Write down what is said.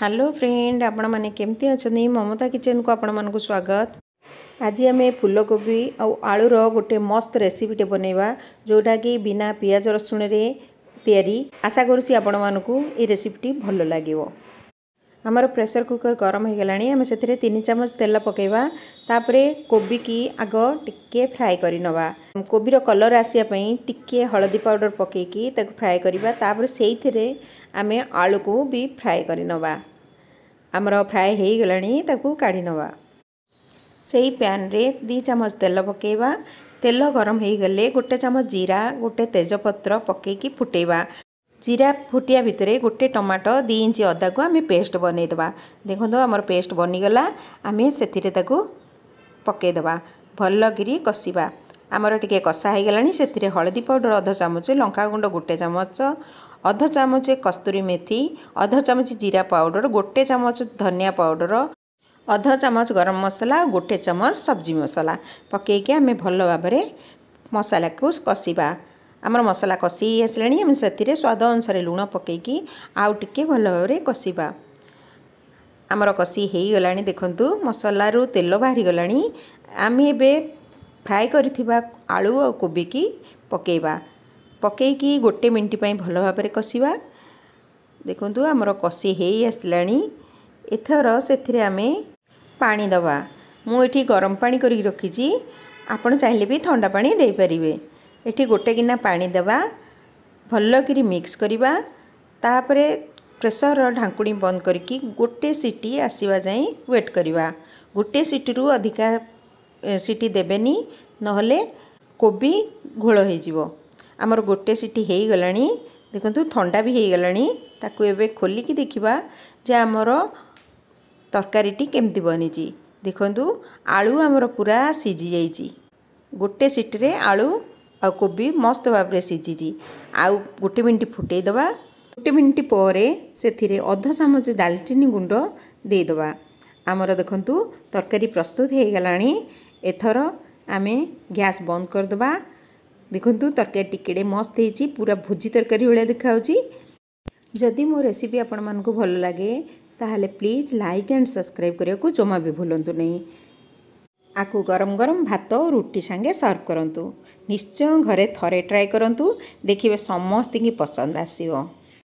hello friend ଆପଣମାନେ କେମିତି ଅଛନ୍ତି ମମତା କିଚେନକୁ ଆପଣମାନଙ୍କୁ ସ୍ୱାଗତ ଆଜି ଆମେ ଫୁଲକୋବି ଆଉ ଆଳୁର ଗୋଟେ ମସ୍ତ ରେସିପିଟେ ବନେଇବା ଯେଉଁଟାକି ବିନା ପିଆଜ ରସୁଣରେ ତିଆରି ଆଶା କରୁଛି ଆପଣମାନଙ୍କୁ ଏ ରେସିପିଟି ଭଲ ଲାଗିବ ଆମର ପ୍ରେସର୍ କୁକର୍ ଗରମ ହୋଇଗଲାଣି ଆମେ ସେଥିରେ ତିନି ଚାମଚ ତେଲ ପକାଇବା ତାପରେ କୋବିକି ଆଗ ଟିକିଏ ଫ୍ରାଏ କରିନେବା କୋବିର କଲର୍ ଆସିବା ପାଇଁ ଟିକିଏ ହଳଦୀ ପାଉଡ଼ର ପକାଇକି ତାକୁ ଫ୍ରାଏ କରିବା ତାପରେ ସେଇଥିରେ ଆମେ ଆଳୁକୁ ବି ଫ୍ରାଏ କରିନେବା ଆମର ଫ୍ରାଏ ହୋଇଗଲାଣି ତାକୁ କାଢ଼ିନେବା ସେଇ ପ୍ୟାନ୍ରେ ଦୁଇ ଚାମଚ ତେଲ ପକାଇବା ତେଲ ଗରମ ହୋଇଗଲେ ଗୋଟେ ଚାମଚ ଜିରା ଗୋଟେ ତେଜପତ୍ର ପକାଇକି ଫୁଟାଇବା जीरा फुटिया भितर गोटे टमाटो इंच अदा को आम पेस्ट बनाइदेवा देख आम पेस्ट बनीगला आम से हलदी पाउडर अध चामच लंका गुंड गोटे चामच अध चमच कस्तूरी मेथी अध चमच जीरा पाउडर गोटे चामच पाउडर अध चमच गरम मसला गोटे चामच सब्जी मसला पकेक आमे भावी को कषा ଆମର ମସଲା କଷି ଆସିଲାଣି ଆମେ ସେଥିରେ ସ୍ୱାଦ ଅନୁସାରେ ଲୁଣ ପକାଇକି ଆଉ ଟିକିଏ ଭଲ ଭାବରେ କଷିବା ଆମର କଷି ହୋଇଗଲାଣି ଦେଖନ୍ତୁ ମସଲାରୁ ତେଲ ବାହାରିଗଲାଣି ଆମେ ଏବେ ଫ୍ରାଏ କରିଥିବା ଆଳୁ ଆଉ କୋବିକି ପକାଇବା ପକାଇକି ଗୋଟେ ମିନିଟ୍ ପାଇଁ ଭଲ ଭାବରେ କଷିବା ଦେଖନ୍ତୁ ଆମର କଷି ହେଇ ଆସିଲାଣି ଏଥର ସେଥିରେ ଆମେ ପାଣି ଦେବା ମୁଁ ଏଠି ଗରମ ପାଣି କରିକି ରଖିଛି ଆପଣ ଚାହିଁଲେ ବି ଥଣ୍ଡା ପାଣି ଦେଇପାରିବେ ଏଠି ଗୋଟେ ଗିନା ପାଣି ଦେବା ଭଲକିରି ମିକ୍ସ କରିବା ତାପରେ ପ୍ରେସରର ଢାଙ୍କୁଣୀ ବନ୍ଦ କରିକି ଗୋଟେ ସିଟି ଆସିବା ଯାଏଁ ୱେଟ୍ କରିବା ଗୋଟେ ସିଟିରୁ ଅଧିକା ସିଟି ଦେବେନି ନହେଲେ କୋବି ଘୋଳ ହୋଇଯିବ ଆମର ଗୋଟେ ସିଟି ହୋଇଗଲାଣି ଦେଖନ୍ତୁ ଥଣ୍ଡା ବି ହୋଇଗଲାଣି ତାକୁ ଏବେ ଖୋଲିକି ଦେଖିବା ଯେ ଆମର ତରକାରୀଟି କେମିତି ବନିଛି ଦେଖନ୍ତୁ ଆଳୁ ଆମର ପୁରା ସିଝି ଯାଇଛି ଗୋଟେ ସିଟିରେ ଆଳୁ ଆଉ କୋବି ମସ୍ତ ଭାବରେ ସିଝିଛି ଆଉ ଗୋଟେ ମିନିଟ୍ ଫୁଟେଇଦେବା ଗୋଟେ ମିନିଟ୍ ପରେ ସେଥିରେ ଅଧ ଚାମଚ ଡାଲଚିନି ଗୁଣ୍ଡ ଦେଇଦେବା ଆମର ଦେଖନ୍ତୁ ତରକାରୀ ପ୍ରସ୍ତୁତ ହୋଇଗଲାଣି ଏଥର ଆମେ ଗ୍ୟାସ୍ ବନ୍ଦ କରିଦେବା ଦେଖନ୍ତୁ ତରକାରୀ ଟିକେଡ଼େ ମସ୍ତ ହେଇଛି ପୁରା ଭୋଜି ତରକାରୀ ଭଳିଆ ଦେଖାହେଉଛି ଯଦି ମୋ ରେସିପି ଆପଣମାନଙ୍କୁ ଭଲ ଲାଗେ ତାହେଲେ ପ୍ଲିଜ୍ ଲାଇକ୍ ଆଣ୍ଡ ସବସ୍କ୍ରାଇବ୍ କରିବାକୁ ଜମା ବି ଭୁଲନ୍ତୁ ନାହିଁ ଆକୁ ଗରମ ଗରମ ଭାତ ରୁଟି ସାଙ୍ଗେ ସର୍ଭ କରନ୍ତୁ ନିଶ୍ଚୟ ଘରେ ଥରେ ଟ୍ରାଏ କରନ୍ତୁ ଦେଖିବେ ସମସ୍ତଙ୍କୁ ପସନ୍ଦ ଆସିବ